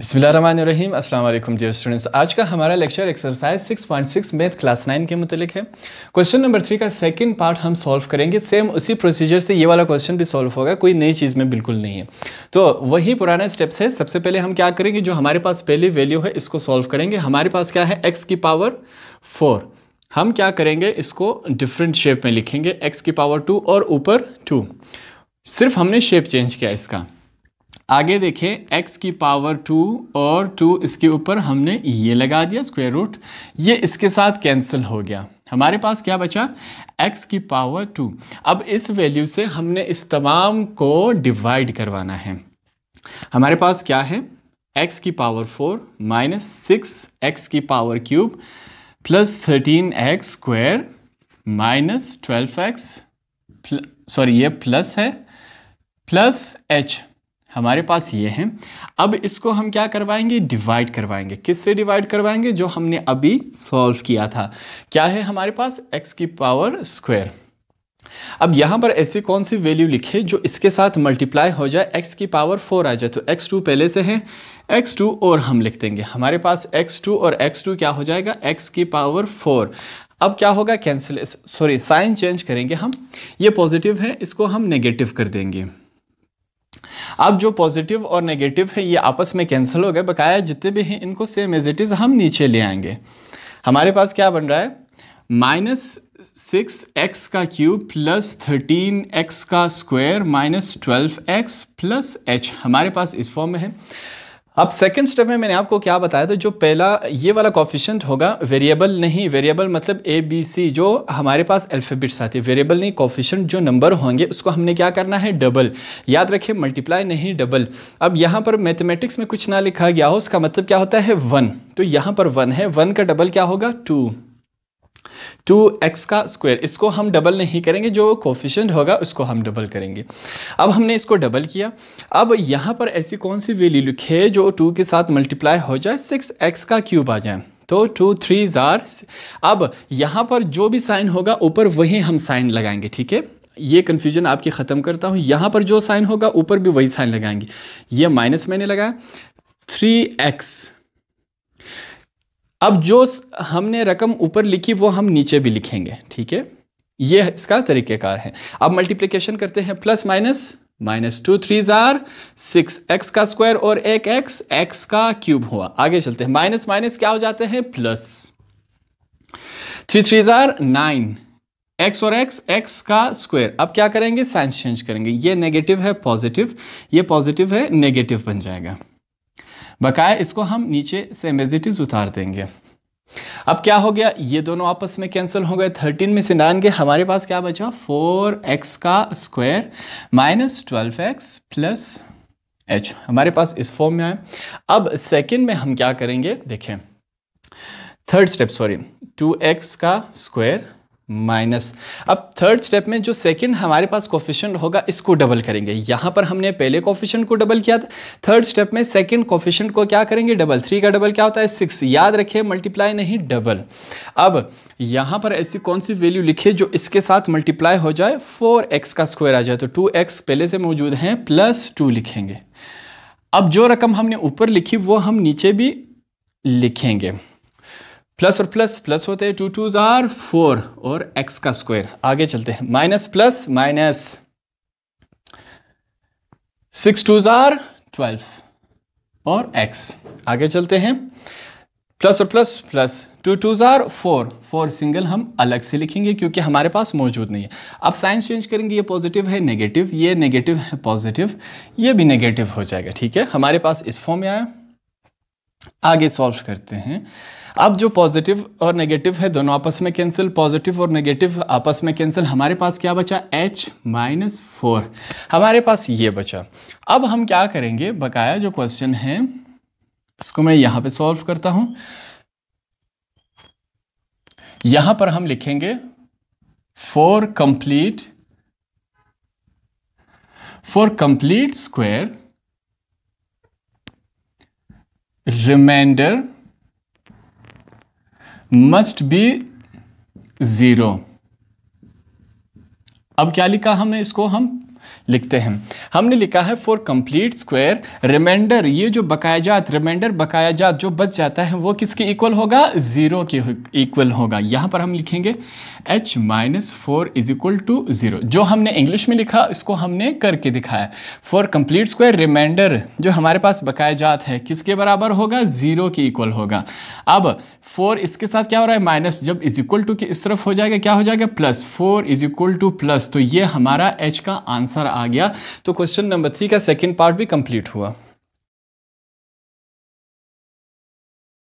बिसमीम अस्सलाम वालेकुम डियर स्टूडेंट्स आज का हमारा लेक्चर एक्सरसाइज 6.6 मैथ क्लास 9 के मुतलिक है क्वेश्चन नंबर थ्री का सेकंड पार्ट हम सॉल्व करेंगे सेम उसी प्रोसीजर से ये वाला क्वेश्चन भी सॉल्व होगा कोई नई चीज़ में बिल्कुल नहीं है तो वही पुराना स्टेप्स है सबसे पहले हम क्या करेंगे जो हमारे पास पहली वैल्यू है इसको सॉल्व करेंगे हमारे पास क्या है एक्स की पावर फोर हम क्या करेंगे इसको डिफरेंट शेप में लिखेंगे एक्स की पावर टू और ऊपर टू सिर्फ हमने शेप चेंज किया इसका आगे देखें x की पावर टू और टू इसके ऊपर हमने ये लगा दिया स्क्वायर रूट ये इसके साथ कैंसिल हो गया हमारे पास क्या बचा x की पावर टू अब इस वैल्यू से हमने इस तमाम को डिवाइड करवाना है हमारे पास क्या है x की power four minus six x की power cube plus thirteen x square minus twelve x sorry ये प्लस है प्लस h हमारे पास ये हैं अब इसको हम क्या करवाएंगे डिवाइड करवाएंगे किससे डिवाइड करवाएंगे जो हमने अभी सॉल्व किया था क्या है हमारे पास एक्स की पावर स्क्वायर अब यहाँ पर ऐसी कौन सी वैल्यू लिखे जो इसके साथ मल्टीप्लाई हो जाए एक्स की पावर फोर आ जाए तो एक्स टू पहले से है एक्स टू और हम लिख देंगे हमारे पास एक्स टू और एक्स टू क्या हो जाएगा एक्स की पावर फोर अब क्या होगा कैंसिल सॉरी साइन चेंज करेंगे हम ये पॉजिटिव है इसको हम नेगेटिव कर देंगे अब जो पॉजिटिव और नेगेटिव है ये आपस में कैंसिल हो गए बकाया जितने भी हैं इनको सेम एज इट इज़ हम नीचे ले आएंगे हमारे पास क्या बन रहा है माइनस सिक्स एक्स का क्यूब प्लस थर्टीन एक्स का square minus twelve x plus h हमारे पास इस फॉर्म में है अब सेकंड स्टेप में मैंने आपको क्या बताया था जो पहला ये वाला कॉफिशेंट होगा वेरिएबल नहीं वेरिएबल मतलब ए बी सी जो हमारे पास अल्फ़ेबिट्स आते हैं वेरिएबल नहीं कॉफिशेंट जो नंबर होंगे उसको हमने क्या करना है डबल याद रखिए मल्टीप्लाई नहीं डबल अब यहाँ पर मैथमेटिक्स में कुछ ना लिखा गया हो उसका मतलब क्या होता है वन तो यहाँ पर वन है वन का डबल क्या होगा टू टू एक्स का स्क्वायर इसको हम डबल नहीं करेंगे जो कोफिशेंट होगा उसको हम डबल करेंगे अब हमने इसको डबल किया अब यहाँ पर ऐसी कौन सी वैल्यू लिखे जो टू के साथ मल्टीप्लाई हो जाए सिक्स एक्स का क्यूब आ जाए तो टू थ्री ज़ार अब यहाँ पर जो भी साइन होगा ऊपर वही हम साइन लगाएंगे ठीक है ये कन्फ्यूजन आपकी ख़त्म करता हूँ यहाँ पर जो साइन होगा ऊपर भी वही साइन लगाएंगे ये माइनस मैंने लगाया थ्री एक्स अब जो हमने रकम ऊपर लिखी वो हम नीचे भी लिखेंगे ठीक है ये इसका तरीक़ेकार है अब मल्टीप्लिकेशन करते हैं plus minus minus two three जार सिक्स एक्स का स्क्वायर और एक एक्स एक्स का क्यूब हुआ आगे चलते हैं माइनस माइनस क्या हो जाते हैं प्लस थ्री थ्री जार नाइन एक्स और एक्स एक्स का स्क्वायर अब क्या करेंगे साइंस चेंज करेंगे ये नेगेटिव है पॉजिटिव ये पॉजिटिव है नेगेटिव बन जाएगा बकाया इसको हम नीचे से मेजिटिज उतार देंगे अब क्या हो गया ये दोनों आपस में कैंसिल हो गए थर्टीन में से नाइन के हमारे पास क्या बचा फोर एक्स का square minus twelve x plus h हमारे पास इस फॉर्म में आए अब सेकंड में हम क्या करेंगे देखें third step sorry two x का स्क्वायर माइनस अब थर्ड स्टेप में जो सेकंड हमारे पास कोफिशेंट होगा इसको डबल करेंगे यहाँ पर हमने पहले कोफिशेंट को डबल किया था थर्ड स्टेप में सेकंड कोफिशेंट को क्या करेंगे डबल थ्री का डबल क्या होता है सिक्स याद रखिए मल्टीप्लाई नहीं डबल अब यहाँ पर ऐसी कौन सी वैल्यू लिखिए जो इसके साथ मल्टीप्लाई हो जाए फोर एक्स का स्क्वायर आ जाए तो टू एक्स पहले से मौजूद हैं प्लस टू लिखेंगे अब जो रकम हमने ऊपर लिखी वो हम नीचे भी लिखेंगे प्लस और प्लस प्लस होते हैं टू टू ज़ार फोर और एक्स का स्क्वायर आगे चलते हैं minus plus minus six two ज़ार ट्वेल्व और एक्स आगे चलते हैं प्लस और प्लस प्लस टू टू ज़ार फोर फोर सिंगल हम अलग से लिखेंगे क्योंकि हमारे पास मौजूद नहीं है अब साइंस चेंज करेंगे ये पॉजिटिव है नेगेटिव ये नेगेटिव है पॉजिटिव ये भी नेगेटिव हो जाएगा ठीक है हमारे पास इस फॉर्म में आया आगे सॉल्व करते हैं अब जो पॉजिटिव और नेगेटिव है दोनों आपस में कैंसिल पॉजिटिव और नेगेटिव आपस में कैंसिल हमारे पास क्या बचा h माइनस फोर हमारे पास ये बचा अब हम क्या करेंगे बकाया जो क्वेश्चन है इसको मैं यहां पे सॉल्व करता हूं यहां पर हम लिखेंगे four complete four complete square remainder must be zero अब क्या लिखा हमने इसको हम लिखते हैं हमने लिखा है फॉर कंप्लीट स्क्वायर रिमाइंडर ये जो बकाया जात रिमाइंडर बकाया जात जो बच जाता है वो किसके इक्वल होगा ज़ीरो के इक्वल होगा यहाँ पर हम लिखेंगे h minus four is equal to zero जो हमने इंग्लिश में लिखा इसको हमने करके दिखाया फॉर कंप्लीट स्क्वायर रिमाइंडर जो हमारे पास बकाया जात है किसके बराबर होगा ज़ीरो के इक्वल होगा अब फोर इसके साथ क्या हो रहा है माइनस जब इज इक्वल टू के इस तरफ हो जाएगा क्या हो जाएगा plus four is equal to plus तो ये हमारा एच का आंसर आ गया तो क्वेश्चन नंबर थ्री का सेकेंड पार्ट भी कंप्लीट हुआ